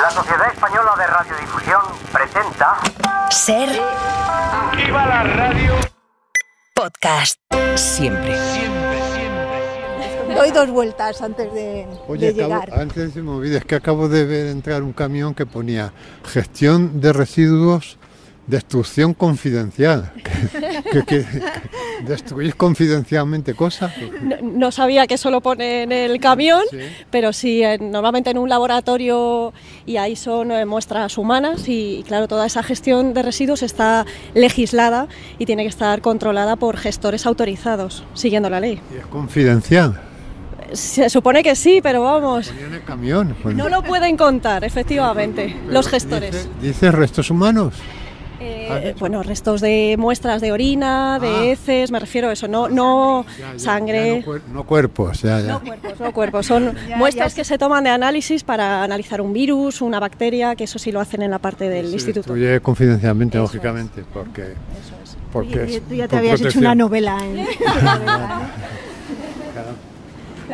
La Sociedad Española de Radiodifusión presenta. Ser. la radio! Podcast. Siempre. Siempre, siempre. Doy dos vueltas antes de, Oye, Antes de me que acabo de ver entrar un camión que ponía gestión de residuos destrucción confidencial. destruir confidencialmente cosas. No, sabía que eso lo pone en el camión, pero sí, normalmente en un laboratorio y ahí son eh, muestras humanas y, claro, toda esa gestión de residuos está legislada y tiene que estar controlada por gestores autorizados, siguiendo la ley. Y es confidencial. Se supone que sí, pero vamos. Pues no lo pueden contar, efectivamente, los gestores. dice restos humanos? Eh, bueno, restos de muestras de orina, de ah. heces, me refiero a eso, no, no sangre. no, cuerpos, ya, ya. No cuerpos, no cuerpos. Son muestras que se toman de análisis para analizar un virus, una bacteria, que eso sí lo hacen en la parte del instituto. confidencialmente, lógicamente, porque. es. porque ya te habías hecho una novela.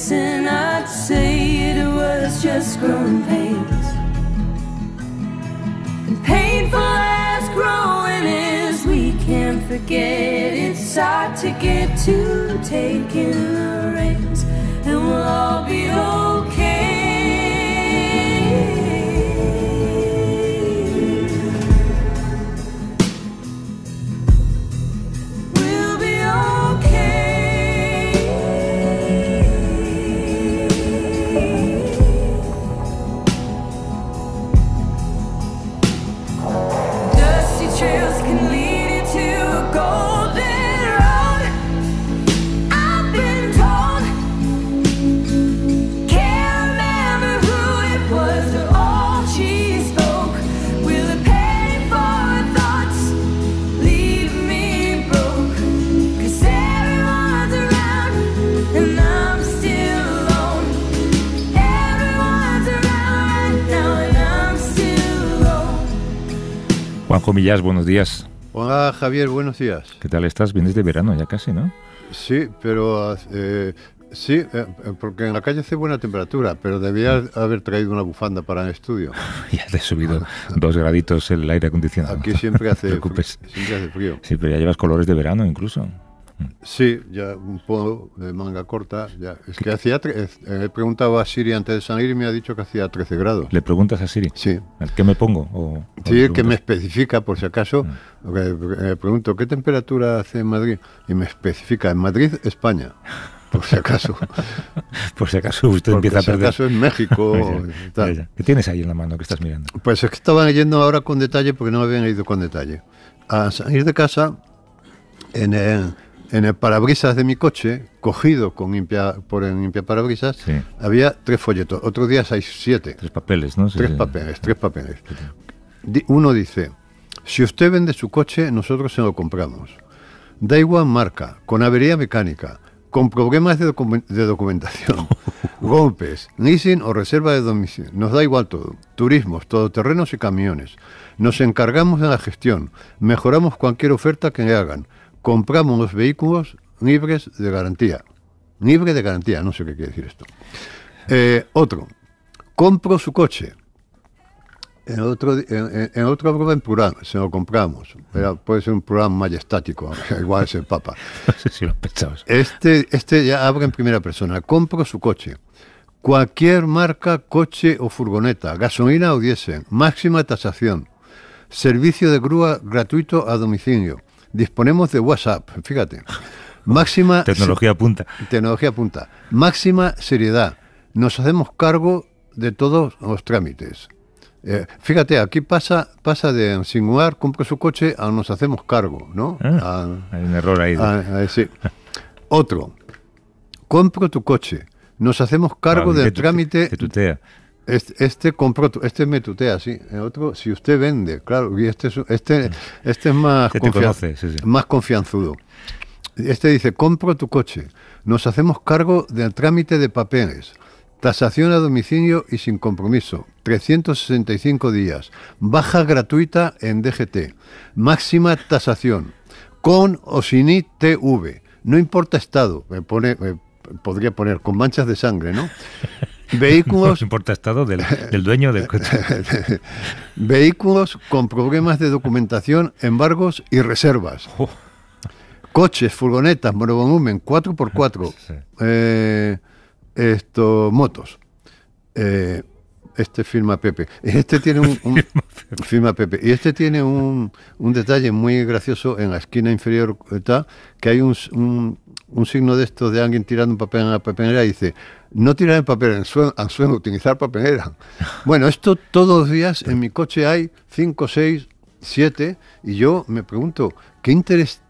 guessing I'd say it was just growing pains. And painful as growing is, we can't forget it's our ticket to taking the reins, and we'll all be old. Comillas, buenos días. Hola ah, Javier, buenos días. ¿Qué tal estás? Vienes de verano ya casi, ¿no? Sí, pero eh, sí, eh, eh, porque en la calle hace buena temperatura, pero debía mm. haber traído una bufanda para el estudio. ya te he subido dos graditos el aire acondicionado. Aquí siempre siempre hace frío. Sí, pero ya llevas colores de verano incluso. Sí, ya un poco de manga corta. Ya. Es que hacía. Eh, he preguntado a Siri antes de salir y me ha dicho que hacía 13 grados. ¿Le preguntas a Siri? Sí. ¿El que me pongo? sí, que me especifica, por si acaso. Mm. Eh, le pregunto, ¿qué temperatura hace en Madrid? Y me especifica, en Madrid, España. Por si acaso. por si acaso usted empieza a perder. Por si acaso en México. Eh, ¿Qué tienes ahí en la mano que estás mirando? Pues es que estaban leyendo ahora con detalle porque no habían leído con detalle. A salir de casa, en, el, en el parabrisas de mi coche, cogido con por el limpia parabrisas, había tres folletos. Otros días hay siete. Tres papeles, ¿no? tres papeles, tres papeles. Uno dice, si usted vende su coche, nosotros se lo compramos. Da igual marca, con avería mecánica, con problemas de, de documentación, golpes, leasing o reserva de domicilio. Nos da igual todo. Turismos, todoterrenos y camiones. Nos encargamos de la gestión. Mejoramos cualquier oferta que le hagan compramos los vehículos libres de garantía. Libre de garantía, no sé qué quiere decir esto. Eh, otro, compro su coche. En otro, en, en otro plural, se lo compramos. puede ser un plural majestático, igual es el Papa. No sé si lo Este, este ya abre en primera persona. Compro su coche. Cualquier marca, coche o furgoneta, gasolina o diésel, máxima tasación, servicio de grúa gratuito a domicilio, disponemos de WhatsApp, fíjate. Máxima. tecnología punta. Tecnología punta. Máxima seriedad. Nos hacemos cargo de todos los trámites. Eh, fíjate, aquí pasa, pasa de insinuar, compro su coche, a nos hacemos cargo, ¿no? Ah, hay un error ahí. sí. Otro, compro tu coche, nos hacemos cargo ah, del trámite. Este, este, este me tutea, sí. otro, si usted vende, claro, y este es, este, este más, este más confianzudo. Este dice, compro tu coche, nos hacemos cargo del trámite de papeles, tasación a domicilio y sin compromiso, 365 días, baja gratuita en DGT, máxima tasación, con o sin ITV, no importa estado, me pone, podría poner con manchas de sangre, ¿no? Vehículos. No importa estado del, dueño del coche. Vehículos con problemas de documentación, embargos y reservas. Oh. Coches, furgonetas, monovolumen, 4x4. Eh, motos. Eh, este firma Pepe. Este tiene un, firma Pepe. Y este tiene un, detalle muy gracioso en la esquina inferior está eh, que hay un un signo de esto de alguien tirando un papel en la papelera y dice, no tirar el papel en suelo, suelo utilizar papelera. bueno, esto todos los días en mi coche hay 5, 6, 7 y yo me pregunto, ¿qué interés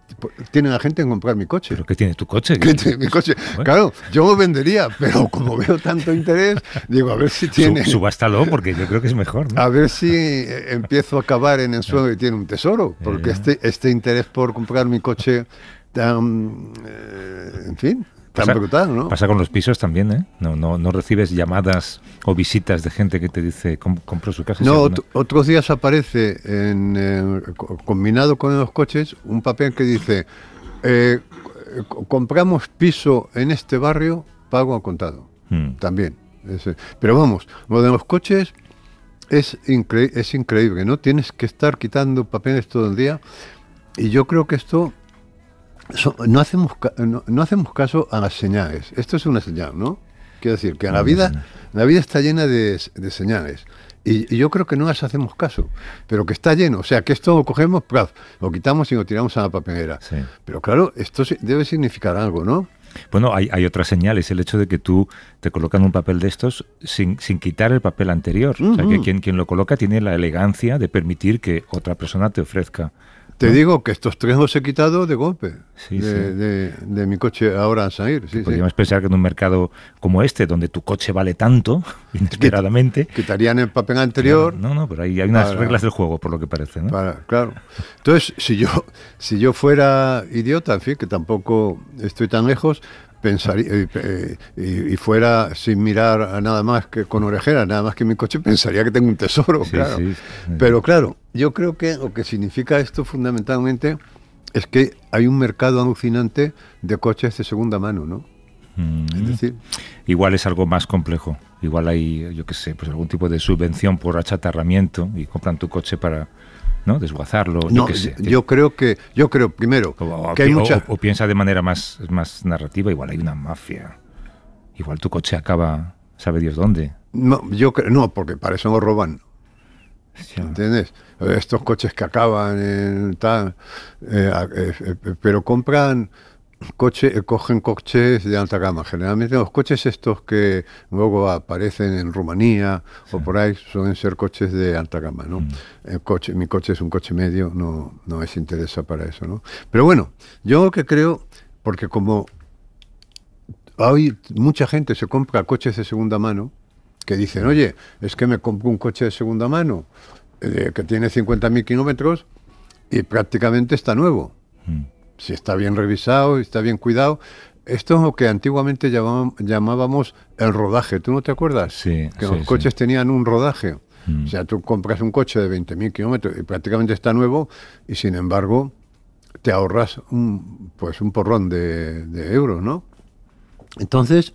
tiene la gente en comprar mi coche. ¿Pero qué tiene tu coche? mi coche? Pues, claro, yo lo vendería, pero como veo tanto interés, digo, a ver si tiene... subástalo, porque yo creo que es mejor. A ver si eh, empiezo a acabar en el suelo y tiene un tesoro, porque eh. este, este interés por comprar mi coche tan, eh, en fin, tan pasa, brutal, ¿no? Pasa con los pisos también, ¿eh? No, no, no recibes llamadas o visitas de gente que te dice, compró su casa. No, otros días aparece en, combinado con los coches un papel que dice, eh, compramos piso en este barrio, pago a contado. Hmm. También. Pero vamos, lo de los coches es, es increíble, ¿no? Tienes que estar quitando papeles todo el día. Y yo creo que esto no, hacemos, no, hacemos caso a las señales. Esto es una señal, ¿no? Quiero decir, que la mm. vida, la vida está llena de, señales. Y, yo creo que no las hacemos caso, pero que está lleno. O sea, que esto lo cogemos, lo quitamos y lo tiramos a la papelera. Pero claro, esto debe significar algo, ¿no? Bueno, hay, otras señales. El hecho de que tú te colocan un papel de estos sin, quitar el papel anterior. O sea, que mm-hmm. quien, quien lo coloca tiene la elegancia de permitir que otra persona te ofrezca te digo que estos tres los he quitado de golpe de, mi coche ahora a salir. Sí, Podríamos pensar que en un mercado como este, donde tu coche vale tanto, inesperadamente. Quitarían el papel anterior. no, no, pero ahí hay unas reglas del juego, por lo que parece. ¿no? claro. Entonces, si yo, si yo fuera idiota, en fin, que tampoco estoy tan lejos, pensaría eh, eh, y, fuera sin mirar nada más que con orejera, nada más que mi coche, pensaría que tengo un tesoro, claro. Pero claro, yo creo que lo que significa esto fundamentalmente es que hay un mercado alucinante de coches de segunda mano, ¿no? Mm. Es decir, igual es algo más complejo. Igual hay, yo qué sé, pues algún tipo de subvención por achatarramiento y compran tu coche para, ¿no? Desguazarlo. yo, qué sé. yo, creo que, yo creo primero que hay mucha... o, piensa de manera más, más narrativa, igual hay una mafia. Igual tu coche acaba, sabe Dios dónde. No, yo creo, no, porque para eso nos roban. ¿Entiendes? Estos coches que acaban en eh, eh, eh, pero compran coche, cogen coches de alta gama. Generalmente los coches estos que luego aparecen en Rumanía o por ahí suelen ser coches de alta gama, ¿no? Mm. mi coche es un coche medio, no, no es interesa para eso, ¿no? Pero bueno, yo lo que creo, porque como hoy mucha gente se compra coches de segunda mano, que dicen, oye, es que me compro un coche de segunda mano eh, que tiene 50.000 kilómetros y prácticamente está nuevo. Mm. Si está bien revisado, y está bien cuidado. Esto es lo que antiguamente llamábamos el rodaje. ¿Tú no te acuerdas? Sí. Que los coches tenían un rodaje. Mm. O sea, tú compras un coche de 20.000 kilómetros y prácticamente está nuevo y sin embargo te ahorras un, pues un porrón de, de euros, ¿no? Entonces,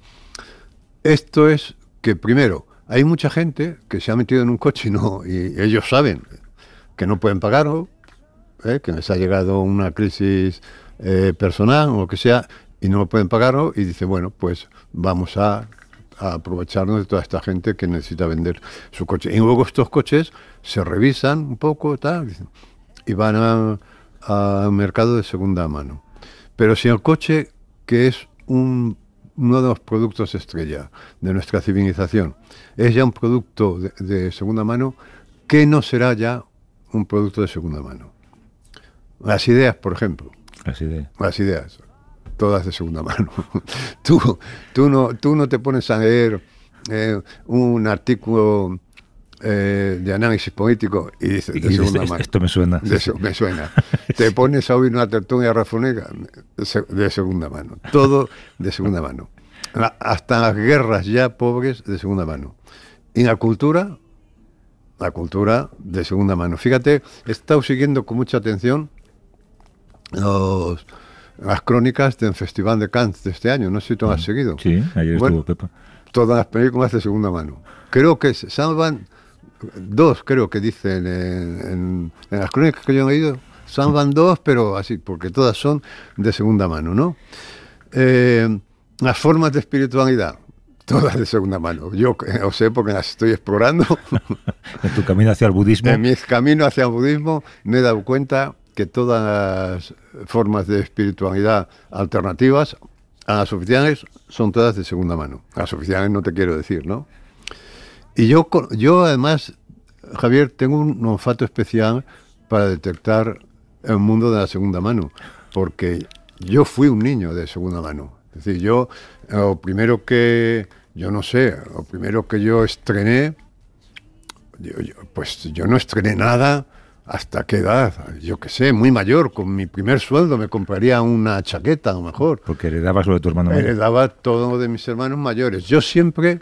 esto es que primero, hay mucha gente que se ha metido en un coche y, no, y ellos saben que no pueden pagarlo, ¿eh? que les ha llegado una crisis eh, personal o lo que sea, y no lo pueden pagarlo, y dice, bueno, pues vamos a, aprovecharnos de toda esta gente que necesita vender su coche. Y luego estos coches se revisan un poco tal, y van a, un mercado de segunda mano. Pero si el coche, que es un uno de los productos estrella de nuestra civilización. Es ya un producto de, segunda mano que no será ya un producto de segunda mano. Las ideas, por ejemplo. Las ideas. Las ideas. Todas de segunda mano. tú, tú, no, tú no te pones a leer eh, un artículo eh, de análisis político y dice Esto me suena. Me suena. Te pones a oír una tertulia rafonega, de segunda mano. Todo de segunda mano. Hasta las guerras ya pobres de segunda mano. Y la cultura, la cultura de segunda mano. Fíjate, he estado siguiendo con mucha atención las crónicas del Festival de Cannes de este año. No sé si tú has ah, seguido. Sí, ayer estuvo Pepa. Todas las películas de segunda mano. Creo que salvan dos creo que dicen en, las crónicas que yo he oído, van dos, pero así, porque todas son de segunda mano, ¿no? Eh, las formas de espiritualidad, todas de segunda mano. Yo lo eh, sé porque las estoy explorando. en tu camino hacia el budismo. En mi camino hacia el budismo me he dado cuenta que todas las formas de espiritualidad alternativas a las oficiales son todas de segunda mano. las oficiales no te quiero decir, ¿no? Y yo, yo además, Javier, tengo un olfato especial para detectar el mundo de la segunda mano, porque yo fui un niño de segunda mano. Es decir, yo, eh, lo primero que, yo no sé, lo primero que yo estrené, pues yo no estrené nada hasta qué edad, yo qué sé, muy mayor, con mi primer sueldo me compraría una chaqueta a lo mejor. Porque heredabas lo de tu hermano mayor. Heredaba todo de mis hermanos mayores. Yo siempre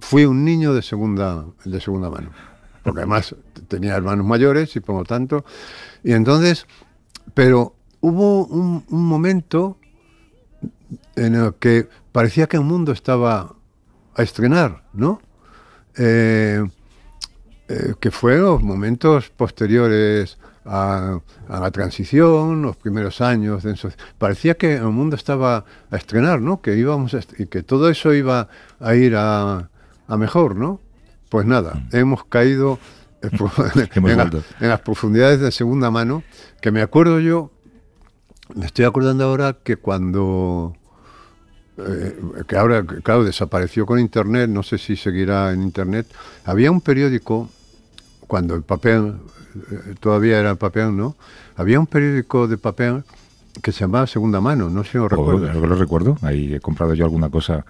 fui un niño de segunda, de segunda mano, porque además tenía hermanos mayores y por lo tanto, y entonces, pero hubo un, momento en el que parecía que el mundo estaba a estrenar, ¿no? Eh, eh, que fueron los momentos posteriores a, la transición, los primeros años. parecía que el mundo estaba a estrenar, ¿no? Que íbamos y que todo eso iba a ir a, a mejor, ¿no? Pues nada, mm. hemos caído en, las, profundidades de segunda mano, que me acuerdo yo, me estoy acordando ahora que cuando, eh, que ahora, claro, desapareció con Internet, no sé si seguirá en Internet, había un periódico, cuando el papel, eh, todavía era el papel, ¿no? Había un periódico de papel que se llamaba Segunda Mano, no sé si lo oh, recuerdo. lo recuerdo, ahí he comprado yo alguna cosa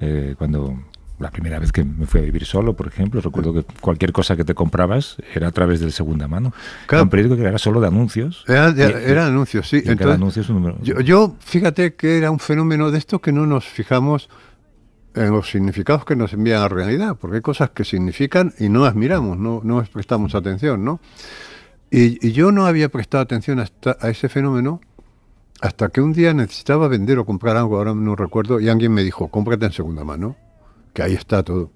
eh, cuando la primera vez que me fui a vivir solo, por ejemplo, recuerdo que cualquier cosa que te comprabas era a través del segunda mano. un periódico que era solo de anuncios. Era, era, anuncios, sí. Entonces, un Yo, fíjate que era un fenómeno de esto que no nos fijamos en los significados que nos envían a realidad, porque hay cosas que significan y no las miramos, no, no prestamos mm. atención, ¿no? Y, yo no había prestado atención a ese fenómeno hasta que un día necesitaba vender o comprar algo, ahora no recuerdo, y alguien me dijo, cómprate en segunda mano que ahí está todo.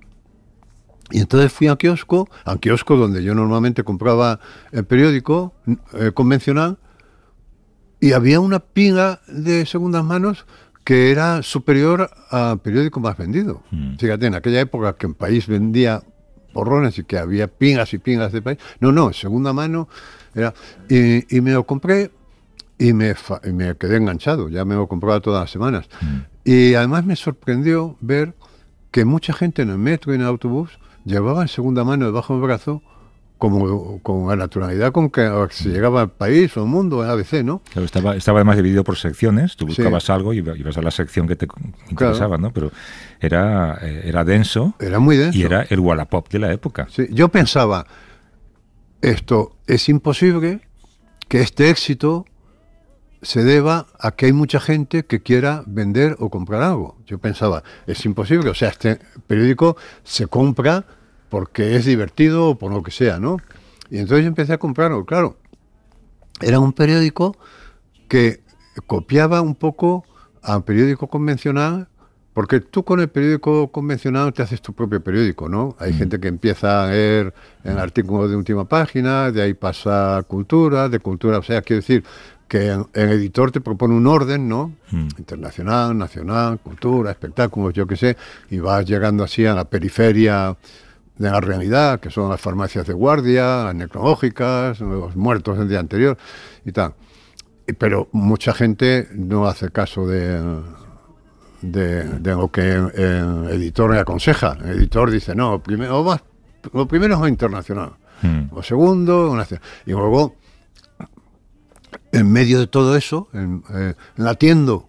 Y entonces fui a kiosco, a kiosco donde yo normalmente compraba el eh, periódico eh, convencional, y había una pinga de segundas manos que era superior al periódico más vendido. Hmm. Fíjate, en aquella época que en país vendía porrones y que había pingas y pingas de país. No, no, segunda mano era. Y, me lo compré y me, quedé enganchado, ya me lo compraba todas las semanas. Hmm. Y además me sorprendió ver que mucha gente en el metro y en el autobús llevaba en segunda mano debajo del brazo como con la naturalidad con que se llegaba al país o al mundo, a ABC, ¿no? estaba, estaba además dividido por secciones, tú buscabas algo y ibas a la sección que te interesaba, ¿no? Pero era, eh, era denso. Era muy denso. Y era el Wallapop de la época. Yo pensaba, esto es imposible que este éxito se deba a que hay mucha gente que quiera vender o comprar algo. Yo pensaba, es imposible, o sea, este periódico se compra porque es divertido o por lo que sea, ¿no? Y entonces empecé a comprarlo, claro. Era un periódico que copiaba un poco al periódico convencional, porque tú con el periódico convencional te haces tu propio periódico, ¿no? Hay mm. gente que empieza a leer el artículo de última página, de ahí pasa cultura, de cultura, o sea, quiero decir, que el editor te propone un orden, ¿no? Hmm. Internacional, nacional, cultura, espectáculos, yo qué sé, y vas llegando así a la periferia de la realidad, que son las farmacias de guardia, las necrológicas, los muertos del día anterior y tal. Pero mucha gente no hace caso de, de, lo que el, editor le aconseja. El editor dice, no, primero, lo primero es internacional, o hmm. lo segundo, una, y luego en medio de todo eso, en, eh, latiendo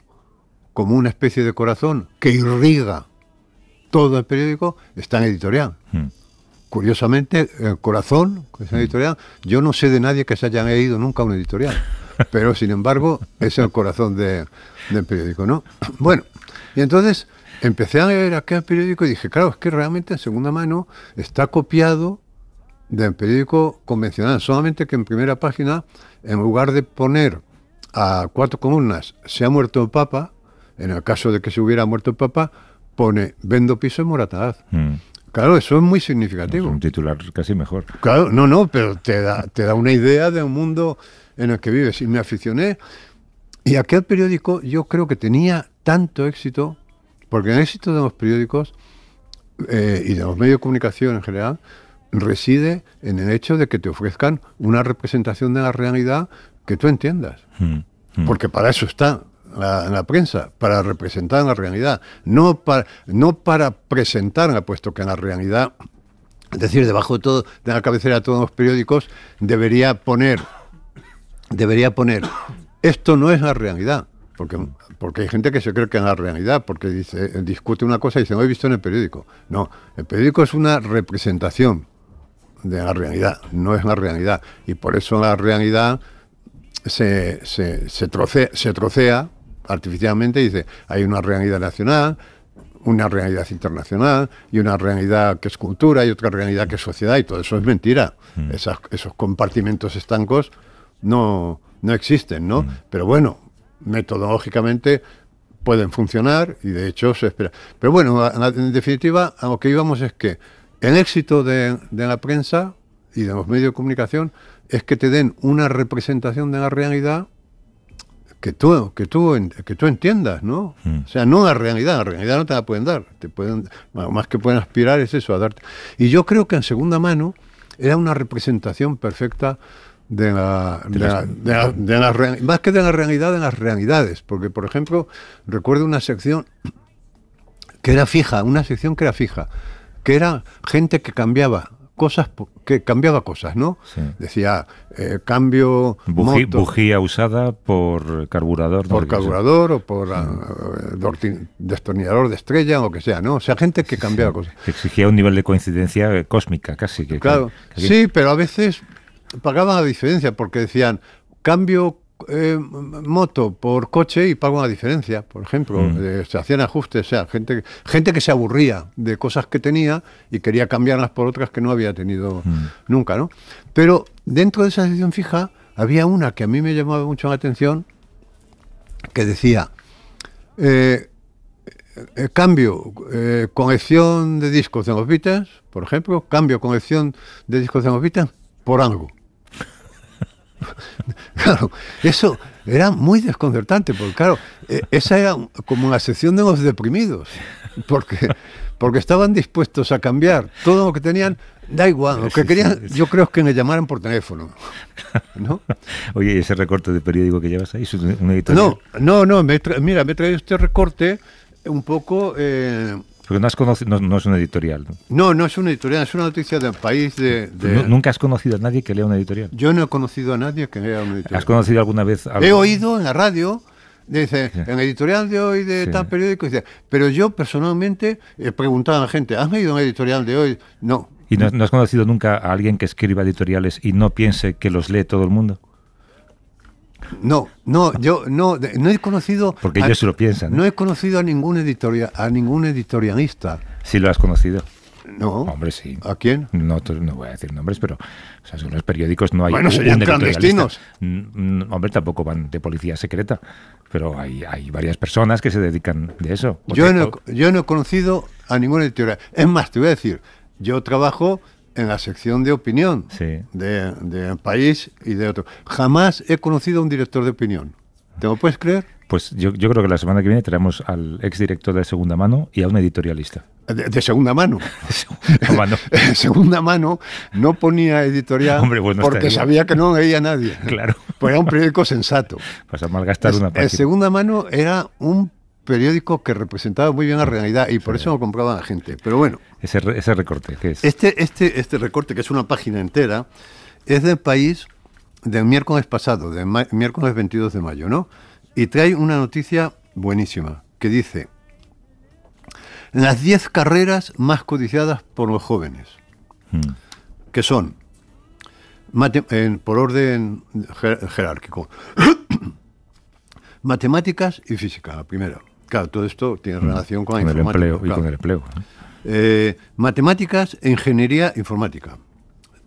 como una especie de corazón que irriga todo el periódico, está en editorial. Hmm. Curiosamente, el corazón, es hmm. editorial, yo no sé de nadie que se haya leído nunca un editorial, pero sin embargo es el corazón de, del periódico, ¿no? Bueno, y entonces empecé a leer aquel periódico y dije, claro, es que realmente en segunda mano está copiado del periódico convencional, solamente que en primera página en lugar de poner a cuatro Comunas, se ha muerto el Papa, en el caso de que se hubiera muerto el Papa, pone vendo piso en Morataz. Mm. Claro, eso es muy significativo. Es un titular casi mejor. Claro, no, no, pero te da, te da una idea de un mundo en el que vives. Y me aficioné. Y aquel periódico yo creo que tenía tanto éxito, porque el éxito de los periódicos eh, y de los medios de comunicación en general reside en el hecho de que te ofrezcan una representación de la realidad que tú entiendas. Hmm, hmm. Porque para eso está la, la, prensa, para representar la realidad, no para, no para presentarla, puesto que en la realidad, es decir, debajo de, todo, de la cabecera de todos los periódicos, debería poner, debería poner, esto no es la realidad. Porque, porque, hay gente que se cree que es la realidad, porque dice, discute una cosa y dice, no he visto en el periódico. No, el periódico es una representación de la realidad, no es la realidad. Y por eso la realidad se, se, trocea, artificialmente y dice, hay una realidad nacional, una realidad internacional y una realidad que es cultura y otra realidad que es sociedad y todo eso es mentira. Mm. esos compartimentos estancos no, no existen, ¿no? Mm. Pero bueno, metodológicamente pueden funcionar y de hecho se espera. Pero bueno, en definitiva, a lo que íbamos es que el éxito de, la prensa y de los medios de comunicación es que te den una representación de la realidad que tú, que tú, que tú entiendas, ¿no? Hmm. O sea, no la realidad, la realidad no te la pueden dar. Te pueden, más que pueden aspirar es eso, a darte. Y yo creo que en segunda mano era una representación perfecta de la, de más que de la realidad, de las realidades. Porque, por ejemplo, recuerdo una sección que era fija, una sección que era fija, que era gente que cambiaba cosas, que cambiaba cosas, ¿no? Decía, eh, cambio... bujía usada por carburador. Por carburador o por eh, destornillador de estrella o que sea, ¿no? O sea, gente que cambiaba cosas. Exigía un nivel de coincidencia eh, cósmica, casi. claro, sí, pero a veces pagaban la diferencia porque decían, cambio eh, moto por coche y pago una diferencia, por ejemplo. Mm. Eh, se hacían ajustes, o sea, gente, gente que se aburría de cosas que tenía y quería cambiarlas por otras que no había tenido mm. nunca, ¿no? Pero dentro de esa decisión fija había una que a mí me llamaba mucho la atención, que decía, eh, cambio, conexión de discos de los por ejemplo, cambio, conexión de discos de los por algo. Claro, eso era muy desconcertante, porque claro, e, esa era como la sección de los deprimidos, porque, porque estaban dispuestos a cambiar todo lo que tenían, da igual, lo que querían, yo creo que me llamaran por teléfono. ¿no? Oye, ese recorte de periódico que llevas ahí? No, no, no, mira, me he traído este recorte un poco... Eh, porque no, es una editorial. ¿no? no, es una editorial, es una noticia del país de... ¿Nunca has conocido a nadie que lea una editorial? Yo no he conocido a nadie que lea un editorial. ¿Has conocido alguna vez He oído en la radio, dice, en editorial de hoy de tal periódico, dice, pero yo personalmente he preguntado a la gente, ¿has leído un editorial de hoy? No. ¿Y no has conocido nunca a alguien que escriba editoriales y no piense que los lee todo el mundo? No, no, yo no, no he conocido. Porque ellos lo piensan. No he conocido a ningún a ningún editorialista. Sí lo has conocido. No. Hombre, sí. ¿A quién? No, no voy a decir nombres, pero o los periódicos no hay. Bueno, serían clandestinos. Hombre, tampoco van de policía secreta, pero hay, hay varias personas que se dedican de eso. Yo no, yo no he conocido a ningún editorial. Es más, te voy a decir, yo trabajo en la sección de opinión de, país y de otro. Jamás he conocido a un director de opinión. ¿Te lo puedes creer? Pues yo, creo que la semana que viene traemos al ex director de Segunda Mano y a un editorialista. Ah, de, segunda mano. segunda mano. segunda mano no ponía editorial pues porque sabía que no veía nadie. Claro. Pues era un periódico sensato. Pues a malgastar una Segunda mano era un periódico que representaba muy bien la realidad y por eso lo compraban la gente. Pero bueno. Ese, recorte, es? Este, este, este recorte, que es una página entera, es del país del miércoles pasado, del miércoles 22 de mayo, ¿no? Y trae una noticia buenísima que dice: Las 10 carreras más codiciadas por los jóvenes, hmm. que son, por orden jerárquico, matemáticas y física, la primera. Claro, todo esto tiene mm. relación con, el empleo con el eh, empleo. matemáticas e ingeniería informática.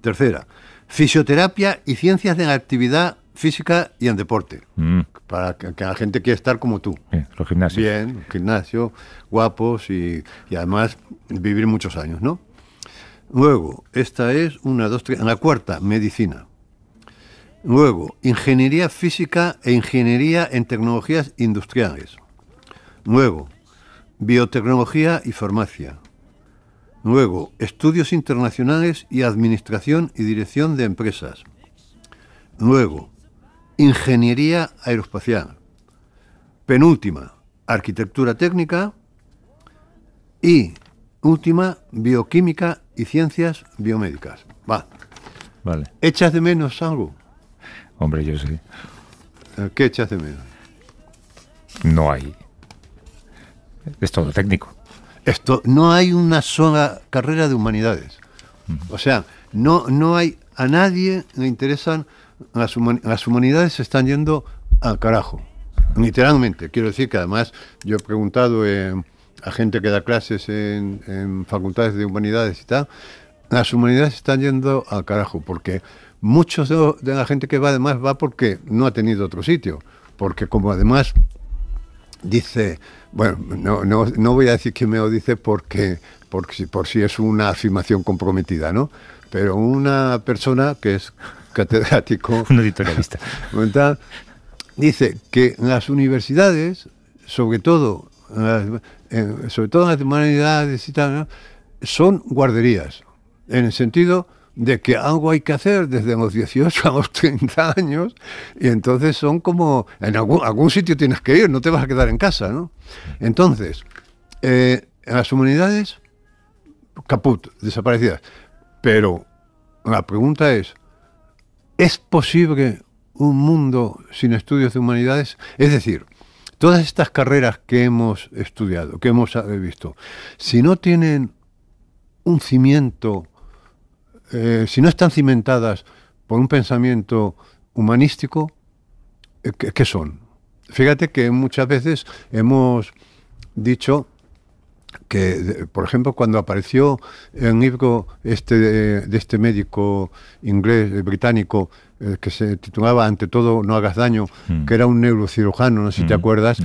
Tercera, fisioterapia y ciencias de la actividad física y en deporte. Mm. Para que, la gente quiera estar como tú. Bien, los gimnasios. Bien, gimnasio, guapos y, y, además vivir muchos años, ¿no? Luego, esta es una, dos, tres. La cuarta, medicina. Luego, ingeniería física e ingeniería en tecnologías industriales. Nuevo biotecnología y farmacia. Luego, estudios internacionales y administración y dirección de empresas. Luego, ingeniería aeroespacial. Penúltima, arquitectura técnica. Y última, bioquímica y ciencias biomédicas. Va. Vale. ¿Echas de menos algo? Hombre, yo sí. ¿Qué echas de menos? No hay. Es técnico. Esto, no hay una sola carrera de humanidades. O sea, no, no hay, a nadie le interesan, las, humanidades se están yendo al carajo, literalmente. Quiero decir que además yo he preguntado eh, a gente que da clases en, facultades de humanidades y tal, las humanidades están yendo al carajo, porque muchos de, la gente que va además va porque no ha tenido otro sitio, porque como además dice, bueno, no, no, no voy a decir que me lo dice porque, porque por si es una afirmación comprometida, ¿no? Pero una persona que es catedrático, un editorialista, dice que las universidades, sobre todo, en sobre todo las humanidades y tal, son guarderías, en el sentido de que algo hay que hacer desde los 18 a los 30 años y entonces son como, en algún, sitio tienes que ir, no te vas a quedar en casa, ¿no? Entonces, en eh, las humanidades, caput, desaparecidas. Pero la pregunta es, ¿es posible un mundo sin estudios de humanidades? Es decir, todas estas carreras que hemos estudiado, que hemos visto, si no tienen un cimiento eh, si no están cimentadas por un pensamiento humanístico, eh, ¿qué, son? Fíjate que muchas veces hemos dicho que, por ejemplo, cuando apareció en libro este de, este médico inglés, eh, británico, que se titulaba Ante todo no hagas daño, mm. que era un neurocirujano, no sé si te mm. acuerdas,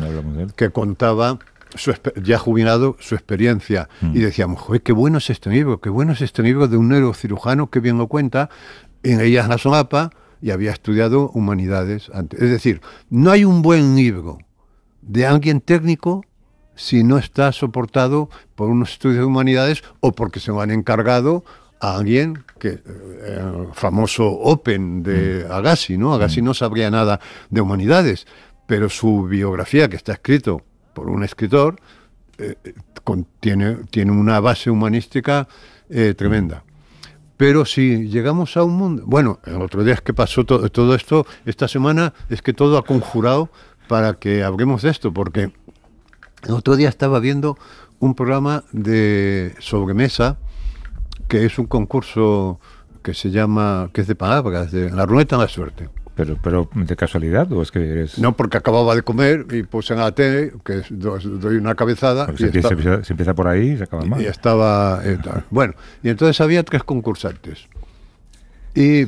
que contaba ya ya jubilado, su experiencia. Mm. Y decíamos, joder, qué bueno es este libro, qué bueno es este libro de un neurocirujano que bien lo cuenta. En ellas la solapa y había estudiado humanidades antes. Es decir, no hay un buen libro de alguien técnico si no está soportado por unos estudios de humanidades o porque se lo han encargado a alguien que eh, el famoso Open de mm. Agassi, ¿no? Agassi mm. no sabría nada de humanidades, pero su biografía que está escrito por un escritor, eh, eh, tiene, una base humanística eh, tremenda. Pero si llegamos a un mundo... Bueno, el otro día es que pasó todo esto, esta semana es que todo ha conjurado para que hablemos de esto, porque el otro día estaba viendo un programa de sobremesa, que es un concurso que se llama, que es de palabras, de la ruleta de la suerte. Pero, pero de casualidad o es que No, porque acababa de comer y puse en la tele, que doy una cabezada. se, empieza, por ahí y se acaba mal. Y estaba... Eh, bueno, y entonces había tres concursantes. Y,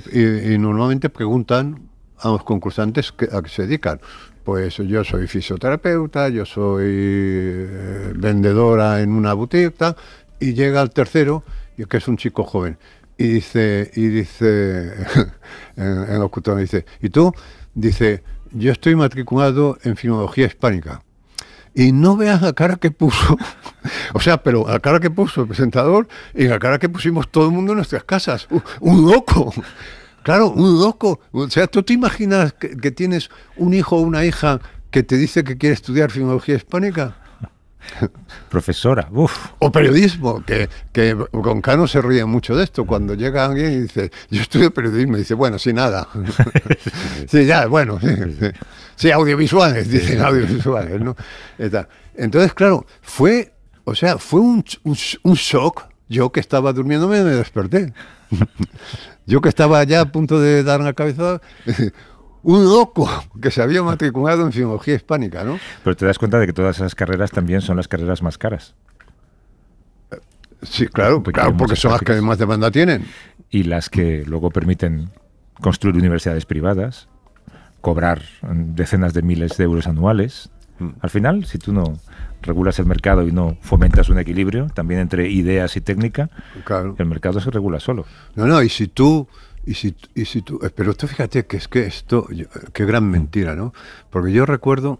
normalmente preguntan a los concursantes a qué se dedican. Pues yo soy fisioterapeuta, yo soy eh, vendedora en una boutique, y llega el tercero, que es un chico joven y dice, y dice en, dice, ¿y tú? Dice, yo estoy matriculado en filología hispánica. Y no veas la cara que puso, o sea, pero la cara que puso el presentador y la cara que pusimos todo el mundo en nuestras casas. un, loco! Claro, un loco. O sea, ¿tú te imaginas que, que, tienes un hijo o una hija que te dice que quiere estudiar filología hispánica? Profesora, uff. O periodismo, que, con Cano se ríe mucho de esto. Cuando llega alguien y dice, yo estudio periodismo, y dice, bueno, sí, nada. sí, ya, bueno. Sí, audiovisuales, dicen audiovisuales, ¿no? Entonces, claro, fue, o sea, fue un, shock. Yo que estaba durmiéndome me desperté. Yo que estaba ya a punto de dar una cabeza, un loco que se había matriculado en filología hispánica, ¿no? Pero te das cuenta de que todas esas carreras también son las carreras más caras. Sí, claro, porque porque son las que más demanda tienen. Y las que luego permiten construir universidades privadas, cobrar decenas de miles de euros anuales. Mm. Al final, si tú no regulas el mercado y no fomentas un equilibrio, también entre ideas y técnica, el mercado se regula solo. No, no, y si tú y si, y si tú, eh, pero tú fíjate que es que esto, qué gran mentira, ¿no? Porque yo recuerdo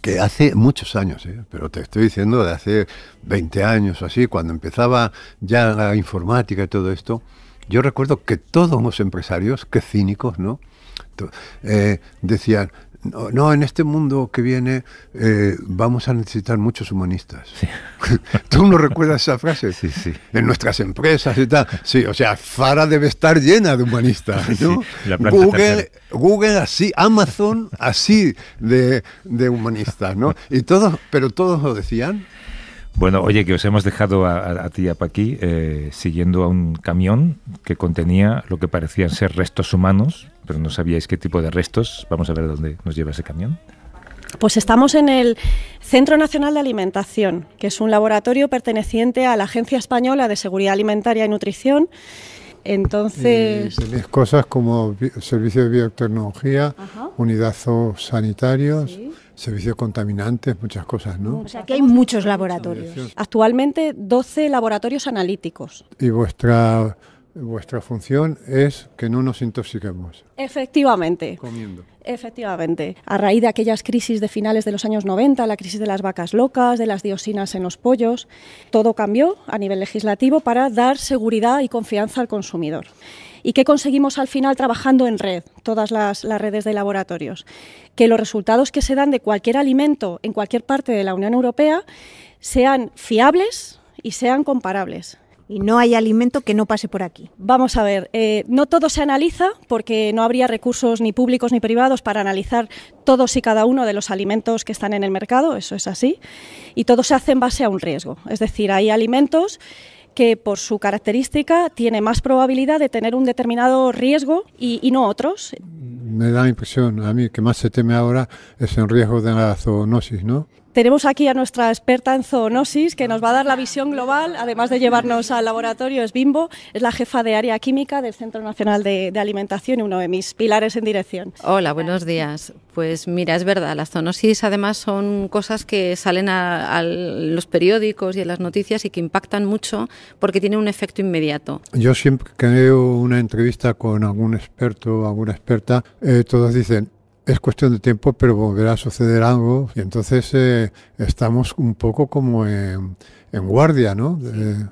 que hace muchos años, ¿eh? pero te estoy diciendo de hace 20 años o así, cuando empezaba ya la informática y todo esto, yo recuerdo que todos los empresarios, qué cínicos, ¿no? Eh, decían, no, no, en este mundo que viene eh, vamos a necesitar muchos humanistas. ¿Tú no recuerdas esa frase? Sí, sí. En nuestras empresas y tal. Sí, o sea, Fara debe estar llena de humanistas. ¿no? Google, Google, así, Amazon así de, de humanistas, ¿no? Y todos, pero todos lo decían. Bueno, oye, que os hemos dejado a, ti y a Paqui eh, siguiendo a un camión que contenía lo que parecían ser restos humanos, pero no sabíais qué tipo de restos. Vamos a ver dónde nos lleva ese camión. Pues estamos en el Centro Nacional de Alimentación, que es un laboratorio perteneciente a la Agencia Española de Seguridad Alimentaria y Nutrición. Entonces. cosas como servicios de Biotecnología, unidados sanitarios servicios contaminantes, muchas cosas, ¿no? O sea, que hay muchos laboratorios. Actualmente 12 laboratorios analíticos. Y vuestra vuestra función es que no nos intoxiquemos. Efectivamente. Comiendo. Efectivamente. A raíz de aquellas crisis de finales de los años 90, la crisis de las vacas locas, de las diosinas en los pollos, todo cambió a nivel legislativo para dar seguridad y confianza al consumidor. ¿Y qué conseguimos al final trabajando en red, todas las, redes de laboratorios? Que los resultados que se dan de cualquier alimento en cualquier parte de la Unión Europea sean fiables y sean comparables. Y no hay alimento que no pase por aquí. Vamos a ver, eh, no todo se analiza porque no habría recursos ni públicos ni privados para analizar todos y cada uno de los alimentos que están en el mercado, eso es así, y todo se hace en base a un riesgo. Es decir, hay alimentos que por su característica tiene más probabilidad de tener un determinado riesgo y, no otros. Me da la impresión a mí que más se teme ahora es el riesgo de la zoonosis, ¿no? Tenemos aquí a nuestra experta en zoonosis que nos va a dar la visión global, además de llevarnos al laboratorio, es Bimbo, es la jefa de área química del Centro Nacional de, Alimentación y uno de mis pilares en dirección. Hola, buenos días. Pues mira, es verdad, las zoonosis además son cosas que salen a, los periódicos y en las noticias y que impactan mucho porque tienen un efecto inmediato. Yo siempre que veo una entrevista con algún experto o alguna experta, todas eh, todos dicen, es cuestión de tiempo, pero volverá a suceder algo. Y entonces eh, estamos un poco como en, guardia, ¿no?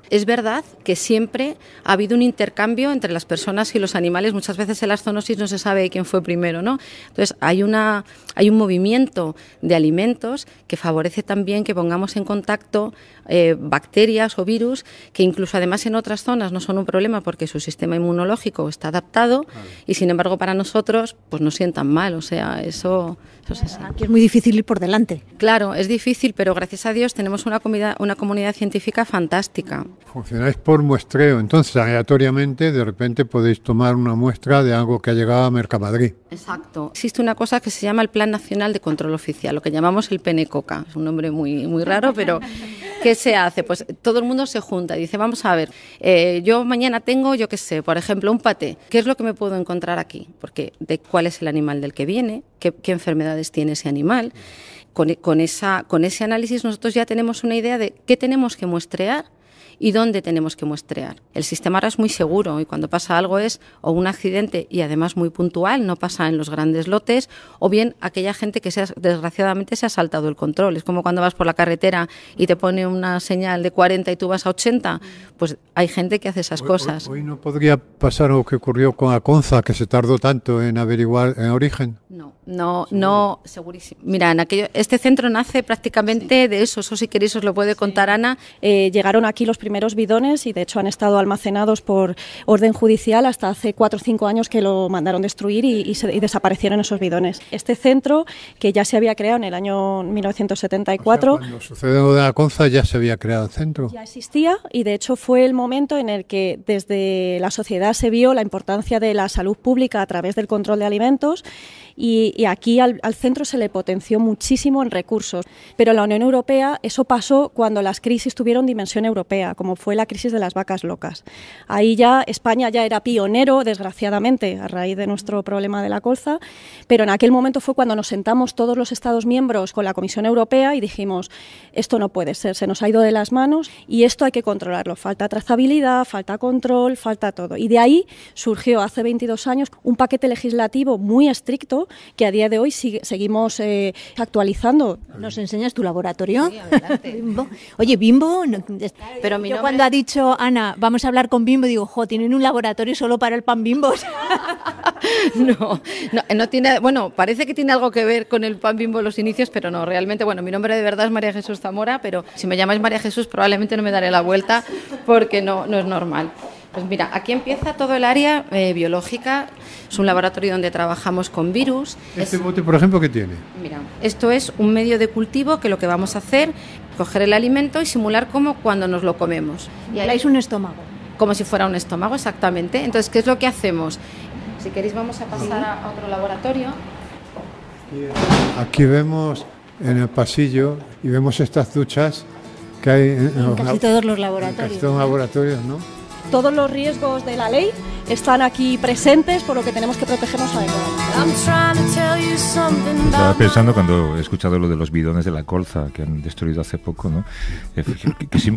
Es verdad que siempre ha habido un intercambio entre las personas y los animales. Muchas veces en la zoonosis no se sabe quién fue primero, ¿no? Entonces hay, una, hay un movimiento de alimentos que favorece también que pongamos en contacto eh, bacterias o virus que incluso además en otras zonas no son un problema porque su sistema inmunológico está adaptado y sin embargo para nosotros pues nos sientan mal, o sea, eso, es muy difícil ir por delante. Claro, es difícil, pero gracias a Dios tenemos una comunidad, una comunidad científica fantástica. Funcionáis por muestreo, entonces aleatoriamente de repente podéis tomar una muestra de algo que ha llegado a Mercamadrid. Exacto. Existe una cosa que se llama el Plan Nacional de Control Oficial, lo que llamamos el PNCOCA, es un nombre muy, muy raro, pero que es se hace? Pues todo el mundo se junta y dice, vamos a ver, eh, yo mañana tengo, yo qué sé, por ejemplo, un paté. ¿Qué es lo que me puedo encontrar aquí? Porque de cuál es el animal del que viene, qué, enfermedades tiene ese animal. Con, con, esa, con ese análisis nosotros ya tenemos una idea de qué tenemos que muestrear y dónde tenemos que muestrear. El sistema ahora es muy seguro y cuando pasa algo es o un accidente y además muy puntual, no pasa en los grandes lotes, o bien aquella gente que se desgraciadamente se ha saltado el control. Es como cuando vas por la carretera y te pone una señal de 40 y tú vas a 80, pues hay gente que hace esas cosas. Hoy, no podría pasar lo que ocurrió con Aconza, que se tardó tanto en averiguar en origen. No, no, no, segurísimo. Mira, en aquello, este centro nace prácticamente de eso, eso si queréis os lo puede contar Ana. Eh, llegaron aquí los primeros primeros bidones y de hecho han estado almacenados por orden judicial hasta hace cuatro o cinco años que lo mandaron destruir y, desaparecieron esos bidones. Este centro, que ya se había creado en el año 1974. cuando sucedió de la Conza ya se había creado el centro. Ya existía y de hecho fue el momento en el que desde la sociedad se vio la importancia de la salud pública a través del control de alimentos y, aquí al, al, centro se le potenció muchísimo en recursos. Pero la Unión Europea, eso pasó cuando las crisis tuvieron dimensión europea, como fue la crisis de las vacas locas. Ahí ya España ya era pionero, desgraciadamente, a raíz de nuestro problema de la colza, pero en aquel momento fue cuando nos sentamos todos los Estados miembros con la Comisión Europea y dijimos, esto no puede ser, se nos ha ido de las manos y esto hay que controlarlo. Falta trazabilidad, falta control, falta todo. Y de ahí surgió hace 22 años un paquete legislativo muy estricto que a día de hoy seguimos eh, actualizando. ¿Nos enseñas tu laboratorio? Oye, Bimbo, Pero yo cuando ha dicho Ana, vamos a hablar con Bimbo, digo, jo, tienen un laboratorio solo para el pan Bimbo. no, no, tiene, bueno, parece que tiene algo que ver con el pan Bimbo los inicios, pero no, realmente, bueno, mi nombre de verdad es María Jesús Zamora, pero si me llamáis María Jesús probablemente no me daré la vuelta porque no, no es normal. Pues mira, aquí empieza todo el área eh, biológica. Es un laboratorio donde trabajamos con virus. ¿Este bote, por ejemplo, qué tiene? Mira, esto es un medio de cultivo que lo que vamos a hacer, coger el alimento y simular como cuando nos lo comemos. Y ahí es un estómago. Como si fuera un estómago, exactamente. Entonces, ¿qué es lo que hacemos? Si queréis, vamos a pasar a otro laboratorio. Aquí vemos en el pasillo y vemos estas duchas que hay en, casi todos los laboratorios. laboratorios, ¿no? todos los riesgos de la ley están aquí presentes, por lo que tenemos que protegernos adecuadamente. Estaba pensando cuando he escuchado lo de los bidones de la colza que han destruido hace poco, ¿no? Eh,